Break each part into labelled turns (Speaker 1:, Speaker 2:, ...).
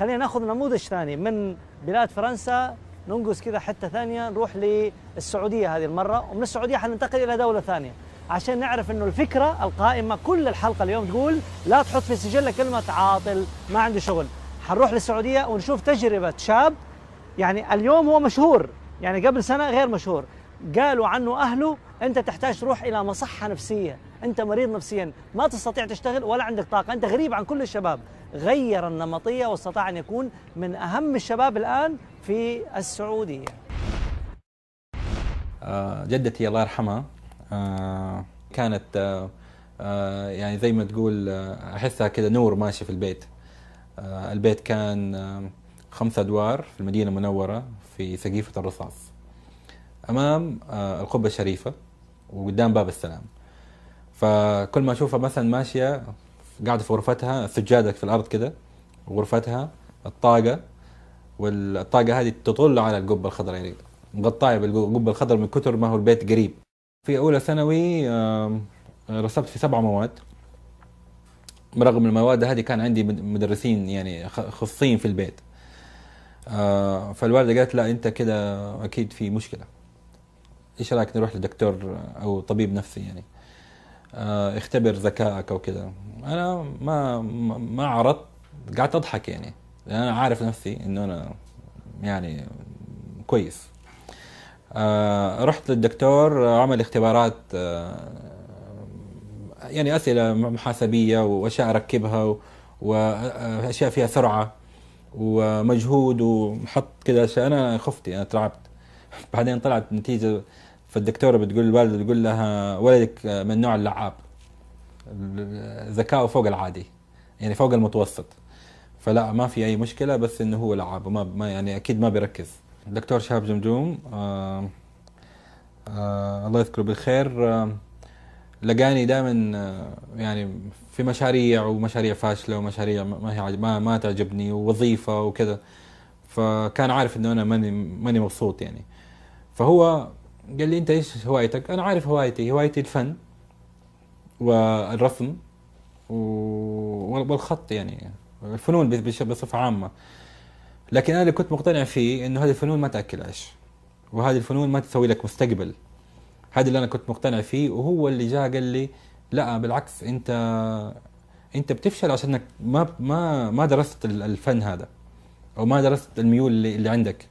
Speaker 1: خلينا ناخذ نموذج ثاني من بلاد فرنسا ننقص كذا حته ثانيه نروح للسعوديه هذه المره ومن السعوديه حننتقل الى دوله ثانيه عشان نعرف انه الفكره القائمه كل الحلقه اليوم تقول لا تحط في سجلك كلمه عاطل ما عندي شغل حنروح للسعوديه ونشوف تجربه شاب يعني اليوم هو مشهور يعني قبل سنه غير مشهور قالوا عنه اهله انت تحتاج تروح الى مصحه نفسيه انت مريض نفسيا ما تستطيع تشتغل ولا عندك طاقه انت غريب عن كل الشباب غير النمطيه واستطاع ان يكون من اهم الشباب الان في السعوديه
Speaker 2: آه، جدتي الله يرحمها آه، كانت آه، يعني زي ما تقول احسها كذا نور ماشي في البيت البيت كان خمسة أدوار في المدينة المنورة في سقيفة الرصاص أمام القبة الشريفة وقدام باب السلام فكل ما اشوفها مثلا ماشيه قاعده في غرفتها سجادك في الارض كده غرفتها الطاقه والطاقه هذه تطل على القبه الخضراء يعني مغطايه بالقبه الخضراء من كثر ما هو البيت قريب في اولى ثانوي رسبت في سبع مواد برغم المواد هذه كان عندي مدرسين يعني خصين في البيت آه، فالوالده قالت لا انت كده اكيد في مشكله ايش رايك نروح لدكتور او طبيب نفسي يعني آه، اختبر ذكائك او كذا انا ما ما عرضت قعدت اضحك يعني لان انا عارف نفسي انه انا يعني كويس آه رحت للدكتور آه، عمل اختبارات آه يعني اسئله محاسبيه واشياء اركبها واشياء فيها سرعه ومجهود وحط كذا اشياء انا خفت انا ترعبت بعدين طلعت نتيجه فالدكتوره بتقول الوالده تقول لها ولدك من نوع اللعاب ذكاؤه فوق العادي يعني فوق المتوسط فلا ما في اي مشكله بس انه هو لعاب وما ما يعني اكيد ما بيركز الدكتور شهاب جمجوم آه آه الله يذكره بالخير آه لقاني دائما آه، يعني في مشاريع ومشاريع فاشله ومشاريع ما هي ما, ما تعجبني ووظيفه وكذا فكان عارف انه انا ماني ماني مبسوط يعني فهو قال لي انت ايش هوايتك انا عارف هوايتي هوايتي الفن والرسم والخط يعني الفنون بصفه عامه لكن انا اللي كنت مقتنع فيه انه هذه الفنون ما تاكل عيش وهذه الفنون ما تسوي لك مستقبل هذا اللي انا كنت مقتنع فيه وهو اللي جاء قال لي لا بالعكس انت انت بتفشل عشانك ما ما ما درست الفن هذا او ما درست الميول اللي, اللي عندك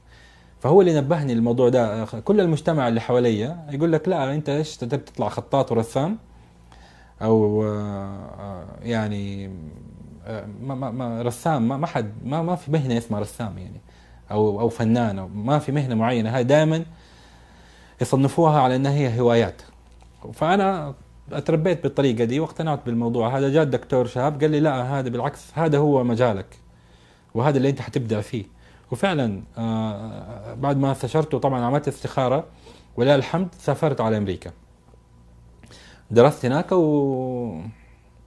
Speaker 2: فهو اللي نبهني الموضوع ده كل المجتمع اللي حواليا يقول لك لا انت ايش تطلع خطاط ورسام او آه، آه، يعني آه، ما ما ما رسام ما, ما حد ما ما في مهنه اسمها رسام يعني او او فنان أو ما في مهنه معينه هاي دائما يصنفوها على انها هي هوايات فانا اتربيت بالطريقه دي واقتنعت بالموضوع هذا جاء الدكتور شهاب قال لي لا هذا بالعكس هذا هو مجالك وهذا اللي انت حتبدا فيه وفعلا آه، آه، بعد ما استشرت طبعا عملت استخاره ولله الحمد سافرت على امريكا درست هناك و...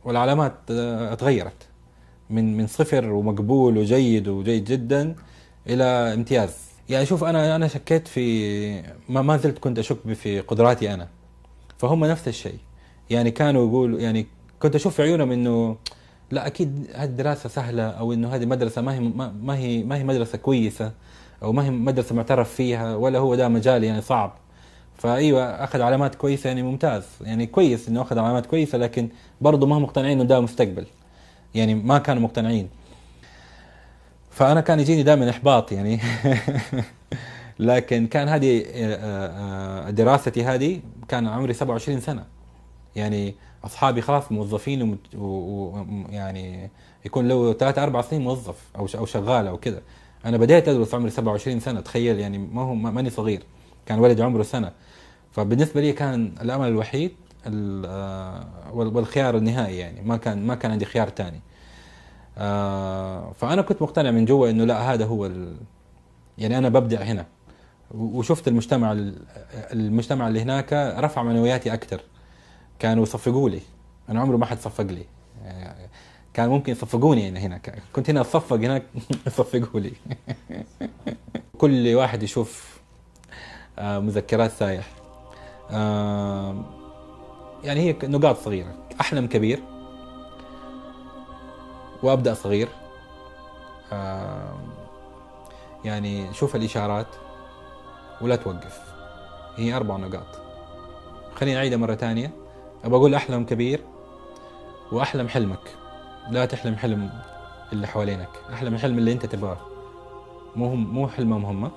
Speaker 2: والعلامات اتغيرت آه، من من صفر ومقبول وجيد وجيد جدا الى امتياز يعني شوف انا انا شكيت في ما, ما زلت كنت اشك في قدراتي انا فهم نفس الشيء يعني كانوا يقولوا يعني كنت اشوف في عيونهم انه لا اكيد هذه الدراسه سهله او انه هذه مدرسه ما هي ما هي ما هي مدرسه كويسه او ما هي مدرسه معترف فيها ولا هو ده مجال يعني صعب فايوه اخذ علامات كويسه يعني ممتاز يعني كويس انه اخذ علامات كويسه لكن برضه ما هم مقتنعين انه ده مستقبل يعني ما كانوا مقتنعين فانا كان يجيني دائما احباط يعني لكن كان هذه آه، آه، آه، دراستي هذه كان عمري 27 سنه يعني اصحابي خلاص موظفين ويعني يكون له ثلاث اربع سنين موظف او او شغال او كذا انا بديت ادرس عمري 27 سنه تخيل يعني ما هو ماني صغير كان ولدي عمره سنه فبالنسبه لي كان الامل الوحيد آه، والخيار النهائي يعني ما كان ما كان عندي خيار ثاني آه، فانا كنت مقتنع من جوا انه لا هذا هو ال... يعني انا ببدع هنا وشفت المجتمع المجتمع اللي هناك رفع معنوياتي اكثر كانوا يصفقوا لي انا عمري ما حد صفق لي كان ممكن يصفقوني هنا يعني هنا كنت هنا اتصفق هناك يصفقوا لي كل واحد يشوف آه، مذكرات سايح آه، يعني هي نقاط صغيره احلم كبير وابدا صغير آه، يعني شوف الاشارات ولا توقف هي اربع نقاط خليني اعيدها مره ثانيه أبى أقول أحلم كبير وأحلم حلمك لا تحلم حلم اللي حوالينك أحلم الحلم اللي أنت تبغاه مو مو حلمهم هم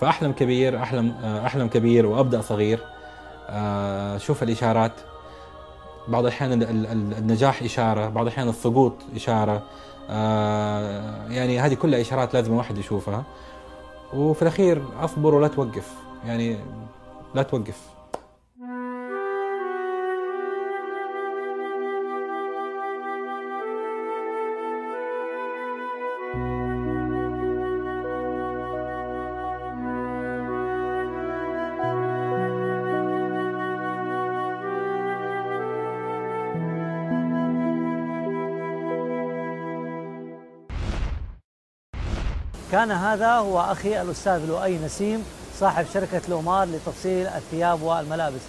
Speaker 2: فأحلم كبير أحلم آه، أحلم كبير وأبدأ صغير آه، شوف الإشارات بعض الأحيان النجاح إشارة بعض الأحيان السقوط إشارة آه، يعني هذه كلها إشارات لازم الواحد يشوفها وفي الأخير أصبر ولا توقف يعني لا توقف
Speaker 1: كان هذا هو أخي الأستاذ لؤي نسيم صاحب شركة لومار لتفصيل الثياب والملابس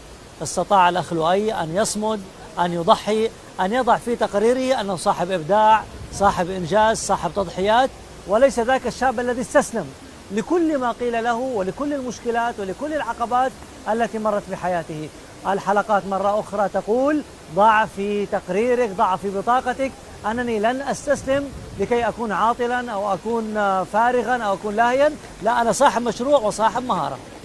Speaker 1: استطاع الأخ لؤي أن يصمد أن يضحي أن يضع في تقريره أنه صاحب إبداع صاحب إنجاز صاحب تضحيات وليس ذاك الشاب الذي استسلم لكل ما قيل له ولكل المشكلات ولكل العقبات التي مرت بحياته الحلقات مرة أخرى تقول ضع في تقريرك ضع في بطاقتك أنني لن أستسلم لكي أكون عاطلا أو أكون فارغا أو أكون لاهيا لا أنا صاحب مشروع وصاحب مهارة